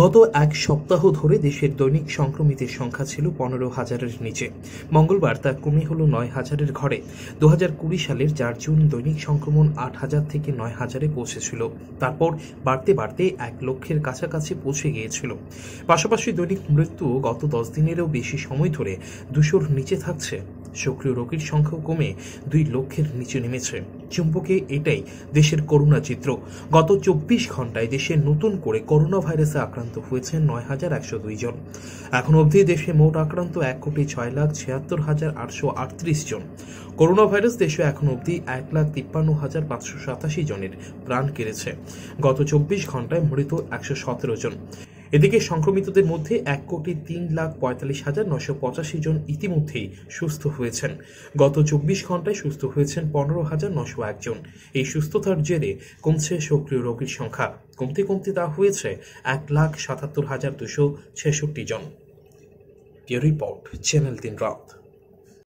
গত এক সপ্তাহ ধরে দেশের দৈনিক সংক্রমিতের সংখ্যা ছিল পনেরো হাজারের নিচে মঙ্গলবার তা কমে হল নয় হাজারের ঘরে দু হাজার কুড়ি সালের চার জুন দৈনিক সংক্রমণ আট হাজার থেকে নয় হাজারে পৌঁছেছিল তারপর বাড়তে বাড়তে এক লক্ষের কাছাকাছি পৌঁছে গিয়েছিল পাশাপাশি দৈনিক মৃত্যুও গত দশ দিনেরও বেশি সময় ধরে দুশোর নিচে থাকছে সক্রিয় রোগীর সংখ্যাও কমে দুই লক্ষের নিচে নেমেছে চুম্বকে এটাই দেশের করুণা চিত্র গত চব্বিশ ঘন্টায় দেশে নতুন করে করোনা ভাইরাসে আক্রান্ত হয়েছে নয় হাজার একশো দুই জন এখন অবধি দেশে মোট আক্রান্ত এক কোটি ছয় লাখ ছিয়াত্তর হাজার আটশো আটত্রিশ জন করোনা ভাইরাস দেশে এখন অবধি এক লাখ তিপ্পান্ন হাজার পাঁচশো সাতাশি জনের প্রাণ কেড়েছে গত চব্বিশ ঘন্টায় মৃত একশো সতেরো জন এদিকে সংক্রমিতদের মধ্যে এক কোটি তিন লাখ পঁয়তাল্লিশ হাজার নশো পঁচাশি জন ইতিমধ্যেই সুস্থ হয়েছেন গত চব্বিশ ঘন্টায় সুস্থ হয়েছেন পনেরো হাজার নশো একজন এই সুস্থতার জেরে কমছে সক্রিয় রোগীর সংখ্যা কমতে কমতে তা হয়েছে এক লাখ সাতাত্তর হাজার দুশো ছেষট্টি জন রিপোর্ট চ্যানেল তিন রাত